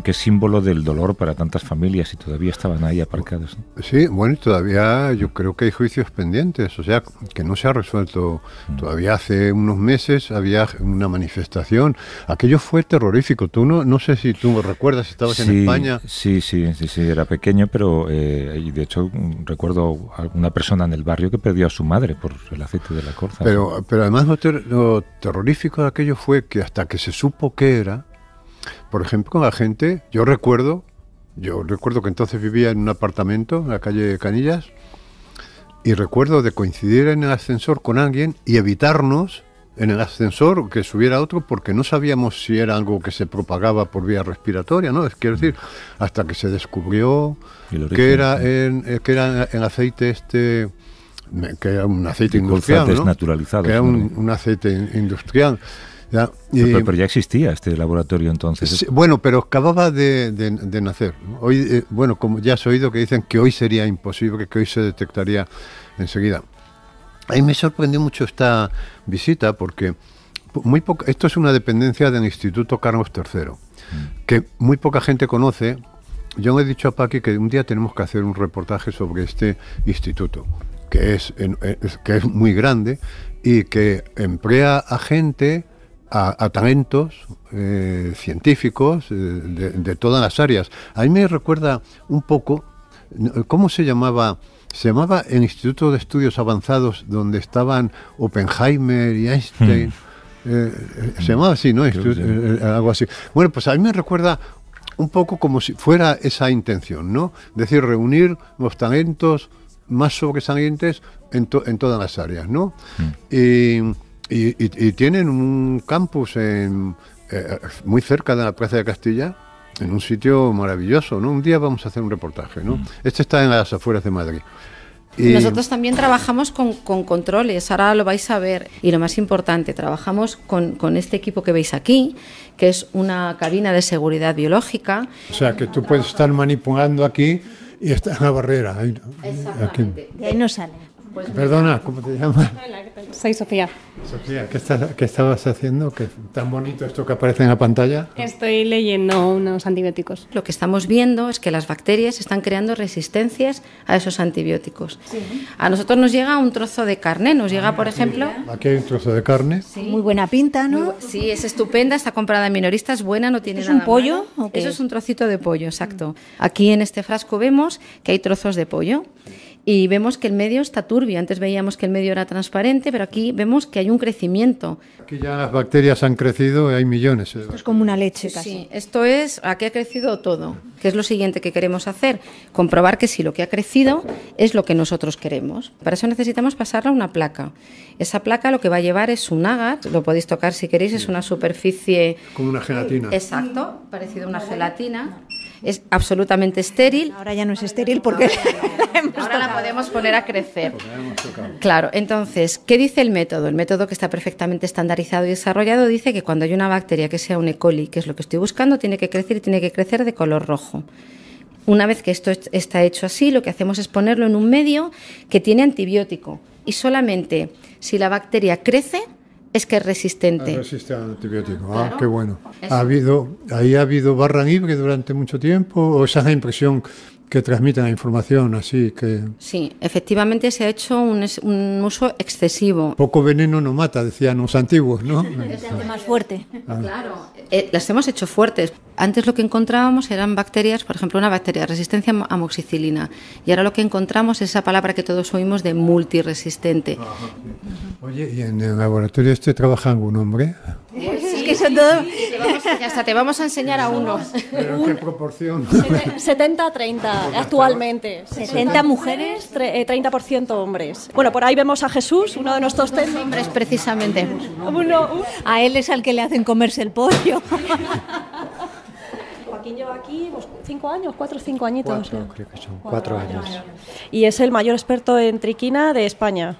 Qué, símbolo del dolor para tantas familias y todavía estaban ahí aparcados. Sí, bueno, todavía yo creo que hay juicios pendientes, o sea, que no se ha resuelto. Mm. Todavía hace unos meses había una manifestación. Aquello fue terrorífico. Tú no, no sé si tú recuerdas, estabas en España. Sí, sí, sí, sí, era pequeño, pero eh, de hecho mm, recuerdo a una persona en el barrio que perdió a su madre por el aceite de la corza Pero, pero además lo, terrorífico de aquello fue que hasta que se supo qué era, por ejemplo, con la gente, yo recuerdo, yo recuerdo que entonces vivía en un apartamento en la calle Canillas y recuerdo de coincidir en el ascensor con alguien y evitarnos en el ascensor que subiera otro porque no sabíamos si era algo que se propagaba por vía respiratoria, ¿no? Es quiero mm. decir, hasta que se descubrió que era en, eh, que era en aceite este que era un aceite industrial. Que era un, aceite industrial. pero, ya existía este laboratorio entonces. bueno, pero acababa de, nacer. Hoy, eh, bueno, como ya has oído que dicen que hoy sería imposible, que hoy se detectaría enseguida. A mí me sorprendió mucho esta visita porque muy esto es una dependencia del Instituto Carlos III, mm. que muy poca gente conoce. Yo le he dicho a Paqui que un día tenemos que hacer un reportaje sobre este instituto, que eh, es, que es muy grande y que emplea a gente, a, talentos eh, científicos eh, de, todas las áreas. A mí me recuerda un poco, ¿cómo se llamaba? Se llamaba el Instituto de Estudios Avanzados donde estaban Oppenheimer y Einstein. Hmm. se llamaba así, ¿no? algo así. Bueno, pues a mí me recuerda un poco como si fuera esa intención, ¿no? Es decir, reunir los talentos más sobresalientes en, todas las áreas, ¿no? Mm. Y, tienen un campus en, eh, muy cerca de la Plaza de Castilla, en un sitio maravilloso, ¿no? Un día vamos a hacer un reportaje, ¿no? Mm. Este está en las afueras de Madrid. Y... Nosotros también trabajamos con, controles, ahora lo vais a ver. Y lo más importante, trabajamos con, con, este equipo que veis aquí, que es una cabina de seguridad biológica. O sea, que tú puedes estar manipulando aquí y esta es la barrera. Ahí, Exactamente. De ahí no sale. Pues Perdona, ¿cómo te llamas? Soy Sofía. Sofía, ¿qué, estabas haciendo? Que ¿Tan bonito esto que aparece en la pantalla? Estoy leyendo unos antibióticos. Lo que estamos viendo es que las bacterias están creando resistencias a esos antibióticos. A nosotros nos llega un trozo de carne, nos llega, ah, por ejemplo... Aquí hay un trozo de carne. Muy buena pinta, ¿no? Sí, es estupenda, está comprada en minorista, es buena, no tiene ¿Es un pollo? Eso es un trocito de pollo, exacto. Aquí en este frasco vemos que hay trozos de pollo y vemos que el medio está turbio. Antes veíamos que el medio era transparente, pero aquí vemos que hay un crecimiento. Aquí ya las bacterias han crecido y hay millones. Eh. Esto es como una leche casi. Sí, esto es, aquí ha crecido todo, que es lo siguiente que queremos hacer, comprobar que si lo que ha crecido es lo que nosotros queremos. Para eso necesitamos pasarla a una placa. Esa placa lo que va a llevar es un agar, lo podéis tocar si queréis, es una superficie... Como una gelatina. Exacto, parecido a una gelatina es absolutamente estéril. Ahora ya no es estéril porque ahora la podemos poner a crecer. Claro, entonces, ¿qué dice el método? El método que está perfectamente estandarizado y desarrollado dice que cuando hay una bacteria que sea un E. coli, que es lo que estoy buscando, tiene que crecer y tiene que crecer de color rojo. Una vez que esto está hecho así, lo que hacemos es ponerlo en un medio que tiene antibiótico y solamente si la bacteria crece, es que es resistente. Resiste al antibiótico. Ah, qué bueno. Ha habido, ahí ha habido barra que durante mucho tiempo, o esa es la impresión que transmitan la información así que... Sí, efectivamente se ha hecho un, un uso excesivo. Poco veneno no mata, decían los antiguos, ¿no? más fuerte. Ah. Eh, las hemos hecho fuertes. Antes lo que encontrábamos eran bacterias, por ejemplo, una bacteria resistencia a amoxicilina. Y ahora lo que encontramos es esa palabra que todos oímos de multiresistente. Oye, ¿y en el laboratorio este trabaja un hombre? Pues hasta te vamos a enseñar a uno. qué proporción? 70-30 actualmente. 70 mujeres, 30% eh, hombres. Bueno, por ahí vemos a Jesús, uno de nuestros técnicos. Hombres, precisamente. A él es al que le hacen comerse el pollo. Joaquín lleva aquí pues, cinco años, cuatro o cinco añitos. Cuatro, creo que son, cuatro, años. Y es el mayor experto en triquina de España.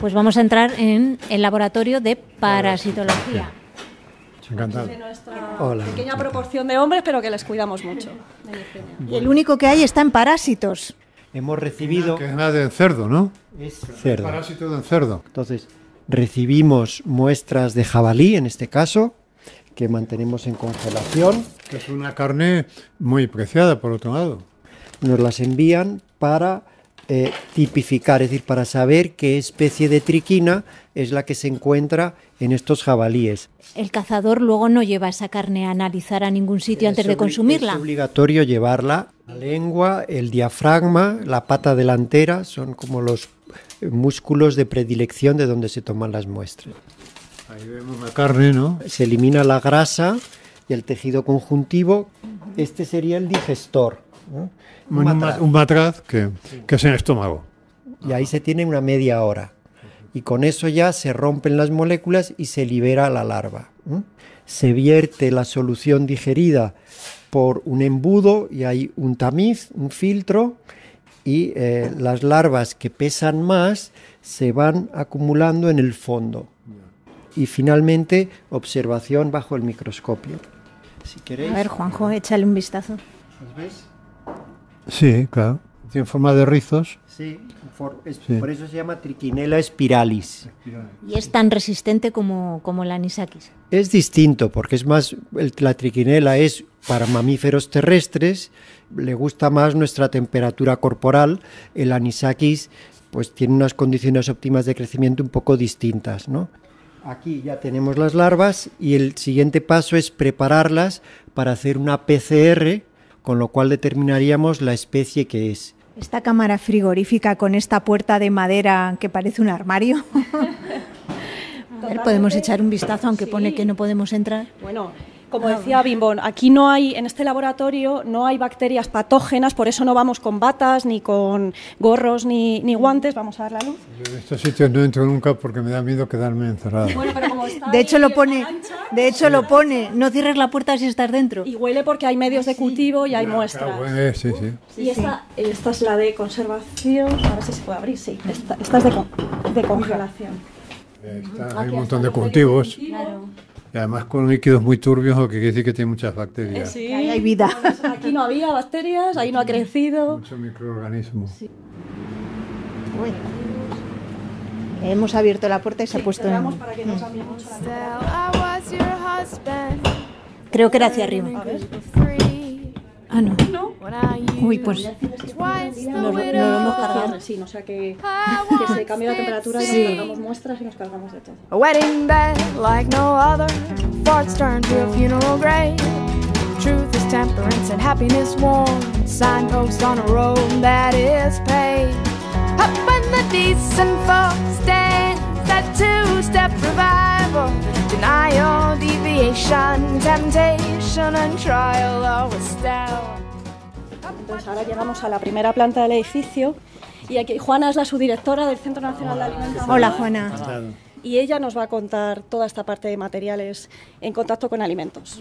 Pues vamos a entrar en el laboratorio de parasitología. Encantado. Hola. pequeña proporción de hombres, pero que les cuidamos mucho. Y el único que hay está en parásitos. Hemos recibido. Que es nada de cerdo, ¿no? Es cerdo. Parásito de cerdo. Entonces, recibimos muestras de jabalí, en este caso, que mantenemos en congelación. Que es una carne muy preciada, por otro lado. Nos las envían para eh, tipificar, es decir, para saber qué especie de triquina es la que se encuentra en estos jabalíes. El cazador luego no lleva esa carne a analizar a ningún sitio antes de consumirla. Es obligatorio llevarla. La lengua, el diafragma, la pata delantera son como los músculos de predilección de donde se toman las muestras. Ahí vemos la carne, ¿no? Se elimina la grasa y el tejido conjuntivo. Este sería el digestor. Un, matraz. que, es en el estómago. Y ahí se tiene una media hora. Y con eso ya se rompen las moléculas y se libera la larva. Se vierte la solución digerida por un embudo y hay un tamiz, un filtro, y eh, las larvas que pesan más se van acumulando en el fondo. Y finalmente, observación bajo el microscopio. Si A ver, Juanjo, échale un vistazo. ¿Las ves? Sí, claro. Tiene forma de rizos. Sí, por, eso se llama triquinela espiralis. ¿Y es tan resistente como, como la anisakis? Es distinto, porque es más, la triquinela es para mamíferos terrestres, le gusta más nuestra temperatura corporal, el anisakis pues tiene unas condiciones óptimas de crecimiento un poco distintas, Aquí ya tenemos las larvas y el siguiente paso es prepararlas para hacer una PCR con lo cual determinaríamos la especie que es. Esta cámara frigorífica con esta puerta de madera que parece un armario. podemos echar un vistazo, aunque pone que no podemos entrar. Bueno, como ah, decía Bimbón, aquí no hay, en este laboratorio no hay bacterias patógenas, por eso no vamos con batas, ni con gorros, ni, ni guantes. Vamos a dar la luz. En estos sitios no entro nunca porque me da miedo quedarme encerrado. de hecho lo pone, de hecho lo pone, no cierres la puerta si estás dentro. Y huele porque hay medios de ah, cultivo y hay muestras. sí, sí. y esta, esta, es la de conservación, a ver si se puede abrir, sí. Esta, es de, congelación. hay un montón de cultivos. Claro. Y además con líquidos muy turbios, lo que quiere decir que tiene muchas bacterias. Eh, sí, hay vida. Aquí no había bacterias, ahí no ha crecido. Muchos microorganismos. Sí. Hemos abierto la puerta y se ha puesto. Mm. Creo que era hacia arriba. A Ah, no. No. Uy, pues nos, lo hemos cargado. Sí, o sea que, que se la temperatura y sí. nos cargamos muestras y nos cargamos de todo. A wedding bed like no other, farts turned to a funeral grave. Truth is temperance and happiness warm. signpost on a road that is paved. Up when the decent folks dance, that two-step revival. denial, deviation, temptation and trial down. Entonces pues ahora llegamos a la primera planta del edificio y aquí Juana es la subdirectora del Centro Nacional de Alimentos. Hola Juana. Y ella nos va a contar toda esta parte de materiales en contacto con alimentos.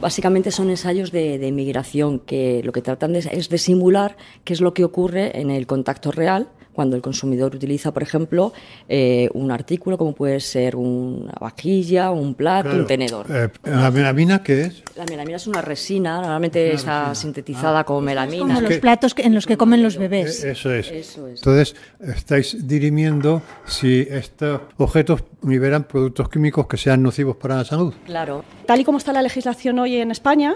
Básicamente son ensayos de, migración que lo que tratan es de simular qué es lo que ocurre en el contacto real cuando el consumidor utiliza, por ejemplo, eh, un artículo como puede ser una vajilla, un plato, un tenedor. Eh, ¿La melamina qué es? La melamina es una resina, normalmente está sintetizada ah. con como melamina. Como los platos en los que comen los bebés. Eh, eso es. Eso es. Entonces, estáis dirimiendo si estos objetos liberan productos químicos que sean nocivos para la salud. Claro. Tal y como está la legislación hoy en España,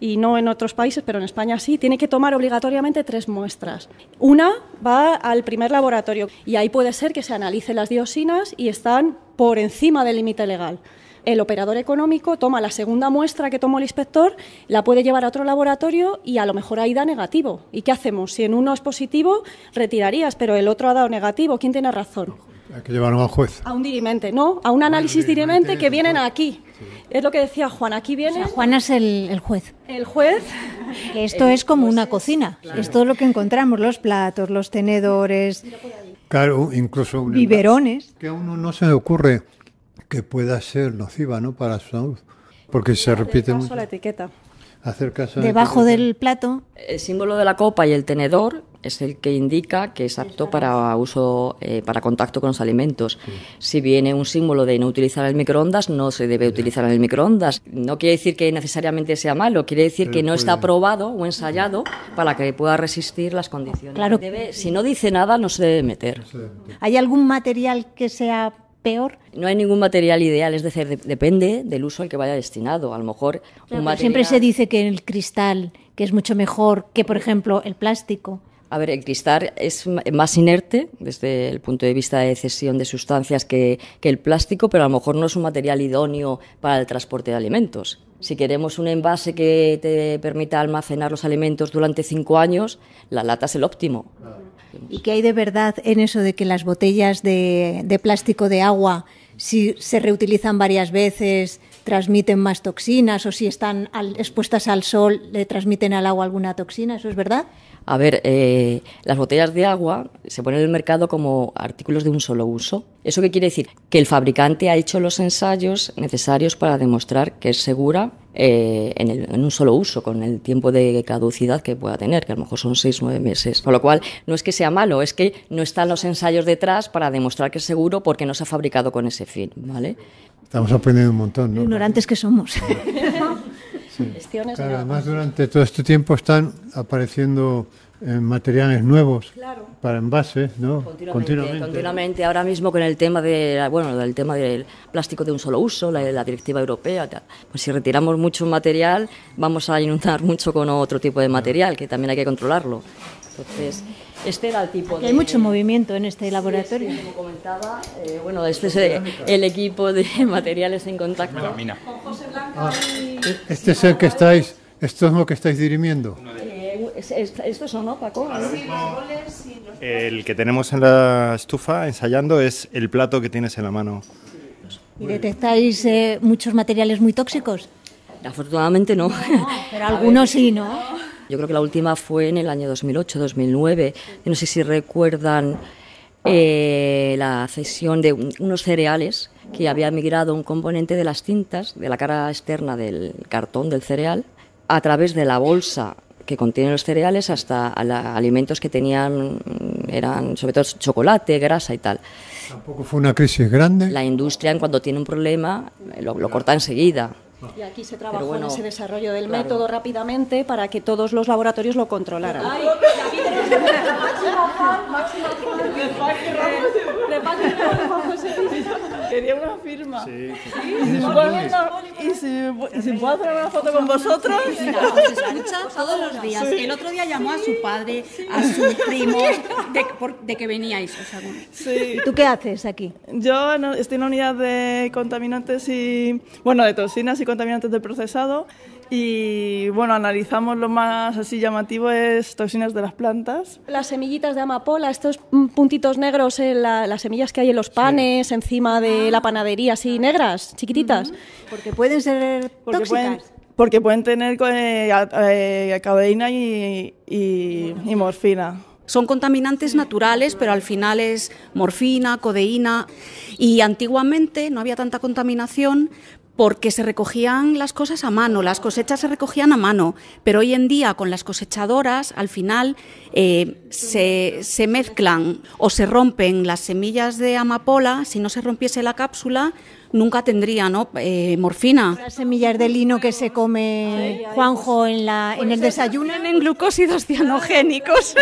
y no en otros países, pero en España sí, tiene que tomar obligatoriamente tres muestras. Una va al primer laboratorio y ahí puede ser que se analicen las dioxinas y están por encima del límite legal. El operador económico toma la segunda muestra que tomó el inspector, la puede llevar a otro laboratorio y a lo mejor ahí da negativo. ¿Y qué hacemos? Si en uno es positivo, retirarías, pero el otro ha dado negativo. ¿Quién tiene razón? Hay que llevarlo al juez. A un dirimente, no, a un análisis dirimente que vienen aquí. Es lo que decía Juan, aquí viene... Juan es el, juez. El juez. esto es como una cocina, pues es todo lo que encontramos, los platos, los tenedores... Claro, incluso... Biberones. Que a uno no se le ocurre que pueda ser nociva ¿no? para su salud, porque se repite mucho. la etiqueta. Hacer caso Debajo del plato. El símbolo de la copa y el tenedor es el que indica que es apto para uso eh, para contacto con los alimentos. Si viene un símbolo de no utilizar el microondas, no se debe utilizar el microondas. No quiere decir que necesariamente sea malo, quiere decir que no está probado o ensayado para que pueda resistir las condiciones. Claro. si no dice nada, no se debe meter. ¿Hay algún material que sea peor? No hay ningún material ideal, es decir, depende del uso al que vaya destinado. A lo mejor Siempre se dice que el cristal, que es mucho mejor que, por ejemplo, el plástico. A ver, el cristal es más inerte desde el punto de vista de cesión de sustancias que, el plástico, pero a lo mejor no es un material idóneo para el transporte de alimentos. Si queremos un envase que te permita almacenar los alimentos durante cinco años, la lata es el óptimo. ¿Y qué hay de verdad en eso de que las botellas de, plástico de agua, si se reutilizan varias veces, transmiten más toxinas o si están expuestas al sol, le transmiten al agua alguna toxina? ¿Eso es verdad? A ver, eh, las botellas de agua se ponen en el mercado como artículos de un solo uso. ¿Eso qué quiere decir? Que el fabricante ha hecho los ensayos necesarios para demostrar que es segura eh, en, un solo uso, con el tiempo de caducidad que pueda tener, que a lo mejor son seis, nueve meses. Con lo cual, no es que sea malo, es que no están los ensayos detrás para demostrar que es seguro porque no se ha fabricado con ese fin, ¿vale? Estamos aprendiendo un montón, ¿no? Ignorantes que somos. además, durante todo este tiempo están apareciendo eh, materiales nuevos para envases, ¿no? Continuamente, Ahora mismo con el tema de, bueno, del tema del plástico de un solo uso, la, directiva europea, pues si retiramos mucho material, vamos a inundar mucho con otro tipo de material que también hay que controlarlo. Entonces. Este tipo Hay mucho movimiento en este laboratorio. como comentaba, eh, bueno, este es eh, el, equipo de materiales en contacto. Ah, e-, este es el que estáis, esto es lo que estáis dirimiendo. Esto eh, es son, no, Paco? El que tenemos en la estufa ensayando es el plato que tienes en la mano. ¿Y detectáis muchos materiales muy tóxicos? Afortunadamente no pero algunos sí, ¿no? Yo creo que la última fue en el año 2008-2009. No sé si recuerdan eh, la cesión de unos cereales que había migrado un componente de las tintas, de la cara externa del cartón del cereal, a través de la bolsa que contiene los cereales hasta alimentos que tenían, eran sobre todo chocolate, grasa y tal. Tampoco fue una crisis grande. La industria, cuando tiene un problema, lo corta enseguida. Ah. Y aquí se trabajó en ese desarrollo del método rápidamente para que todos los laboratorios lo controlaran. Ay, una firma. ¿Y si, puedo hacer una foto con vosotros? Os escucha todos los días. El otro día llamó a su padre, a su primo, de, que veníais. ¿Y tú qué haces aquí? Yo estoy en la unidad de contaminantes y, bueno, de toxinas y contaminantes contaminantes del procesado y bueno, analizamos lo más así llamativo es toxinas de las plantas. Las semillitas de amapola, estos mm, puntitos negros en eh, las semillas que hay en los panes, encima de ah. la panadería, así negras, chiquititas. Porque pueden ser porque Pueden, porque pueden tener ...codeína eh, eh, y morfina. Son contaminantes naturales, pero al final es morfina, codeína. Y antiguamente no había tanta contaminación porque se recogían las cosas a mano, las cosechas se recogían a mano, pero hoy en día con las cosechadoras al final eh, se, mezclan o se rompen las semillas de amapola, si no se rompiese la cápsula nunca tendría ¿no? Eh, morfina. Las semillas de lino que se come Juanjo en, la, en el pues desayuno en glucósidos cianogénicos.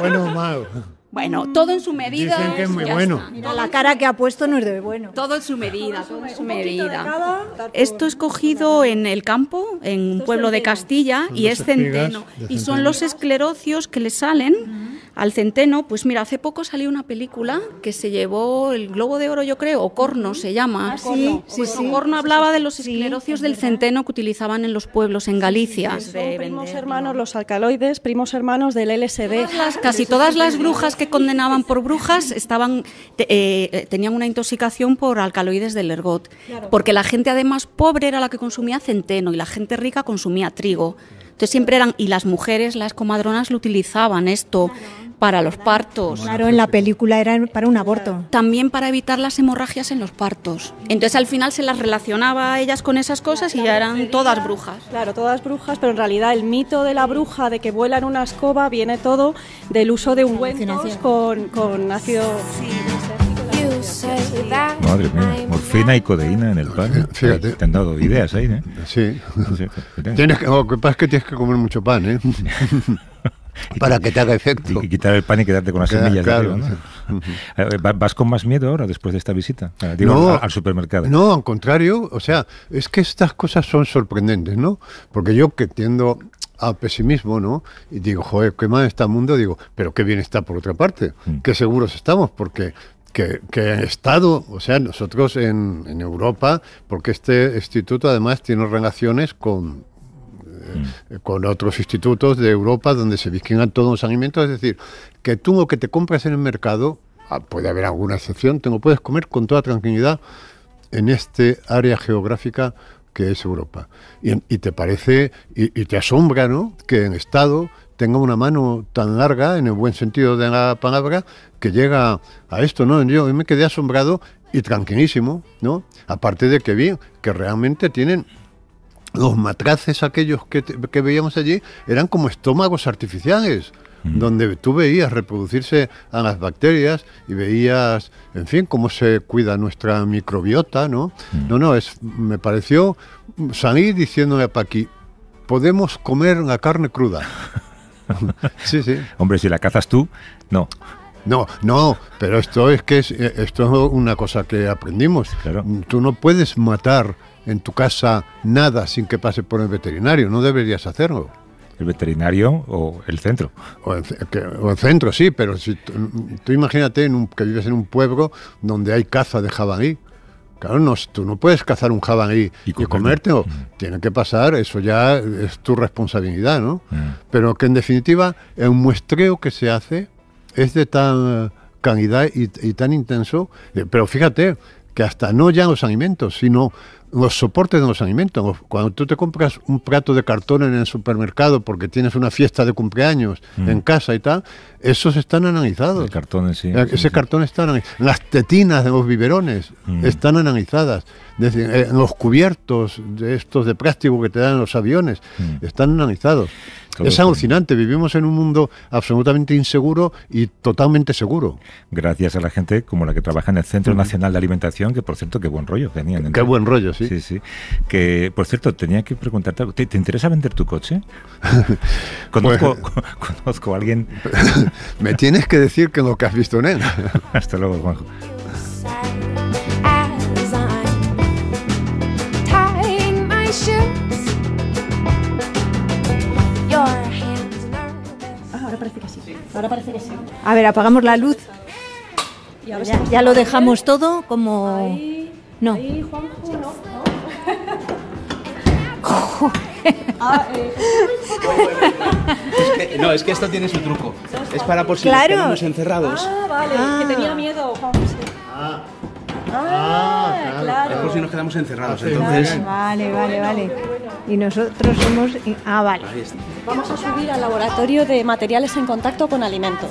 bueno bueno, todo en su medida. Dicen que es muy bueno. Mira, la cara que ha puesto no es de bueno. Todo en su medida, todo en su medida. Esto es cogido en el campo, en un pueblo de Castilla, y es centeno. Y son los esclerocios que le salen al centeno. Pues mira, hace poco salió una película que se llevó el Globo de Oro, yo creo, o Corno se llama. Ah, sí, sí, Corno hablaba de los esclerocios del centeno que utilizaban en los pueblos en Galicia. primos hermanos, los alcaloides, primos hermanos del LSD. casi todas las brujas que condenaban por brujas estaban eh, eh, tenían una intoxicación por alcaloides del ergot, porque la gente además pobre era la que consumía centeno y la gente rica consumía trigo. Entonces siempre eran, y las mujeres, las comadronas lo utilizaban esto para los partos. Claro, en la película era para un aborto. También para evitar las hemorragias en los partos. Entonces al final se las relacionaba a ellas con esas cosas y ya eran todas brujas. Claro, todas brujas, pero en realidad el mito de la bruja, de que vuela en una escoba, viene todo del uso de ungüentos con, con ácido... Madre mía, morfina y codeína en el pan. Fíjate. Te han dado ideas ahí, ¿eh? Sí. que, que pasa es que tienes que comer mucho pan, ¿eh? para que te haga efecto. Y quitar el pan y quedarte con las semillas. Claro, ¿no? Eh, ¿Vas con más miedo ahora después de esta visita? no, al, supermercado. No, al contrario. O sea, es que estas cosas son sorprendentes, ¿no? Porque yo que tiendo a pesimismo, ¿no? Y digo, joder, qué mal está el mundo. Digo, pero qué bien está por otra parte. Mm. Qué seguros estamos porque que, que Estado, o sea, nosotros en, en, Europa, porque este instituto además tiene relaciones con, eh, eh, con otros institutos de Europa donde se vigilan todos los alimentos. Es decir, que tú lo que te compras en el mercado, ah, puede haber alguna excepción, tengo puedes comer con toda tranquilidad en este área geográfica que es Europa. Y, te parece, y, te asombra, ¿no? Que en Estado tenga una mano tan larga, en el buen sentido de la palabra, que llega a esto, ¿no? Yo me quedé asombrado y tranquilísimo, ¿no? Aparte de que vi que realmente tienen los matraces aquellos que, que, veíamos allí eran como estómagos artificiales, mm. donde tú veías reproducirse a las bacterias y veías, en fin, cómo se cuida nuestra microbiota, ¿no? Mm. No, no, es, me pareció salir diciéndole a Paqui, podemos comer la carne cruda. sí, sí. Hombre, si la cazas tú, no. No, no, pero esto es que es, eh, esto es una cosa que aprendimos. Claro. Tú no puedes matar en tu casa nada sin que pase por el veterinario. No deberías hacerlo. El veterinario o el centro. O el, centro, sí, pero si tú imagínate que vives en un pueblo donde hay caza de jabalí. Claro, no, tú no puedes cazar un jabalí y, comerte. comértelo. Mm. Tiene que pasar, eso ya es tu responsabilidad, ¿no? Mm. Pero que en definitiva el muestreo que se hace es de tan calidad y, y tan intenso. Eh, pero fíjate que hasta no ya los alimentos, sino los soportes de los alimentos. Cuando tú te compras un plato de cartón en el supermercado porque tienes una fiesta de cumpleaños mm. en casa y tal, esos están analizados. El cartón eh, sí. Ese cartón está analizado. Las tetinas de los biberones mm. están analizadas. Eh, los cubiertos de estos de plástico que te dan los aviones mm. están analizados es alucinante, vivimos en un mundo absolutamente inseguro y totalmente seguro. Gracias a la gente como la que trabaja en el Centro Nacional de Alimentación, que por cierto, qué buen rollo tenían. ¿eh? Qué, buen rollo, sí. Sí, sí. Que, por cierto, tenía que preguntarte ¿Te, interesa vender tu coche? Pues- conozco, a alguien. Me tienes que decir que lo que has visto en él. Hasta luego, Juanjo. A ver, apagamos la luz. ya, lo dejamos todo como... no. Ahí, Juanjo, no. ah, eh. es que, no, es que esto tiene su truco. Es para por si nos quedamos encerrados. Ah, vale, que ah. tenía miedo, Juan. Ah. Ah, ah, claro. por si nos quedamos encerrados, entonces. vale, vale, vale. Y nosotros somos. Ah, vale. Vamos a subir al laboratorio de materiales en contacto con alimentos.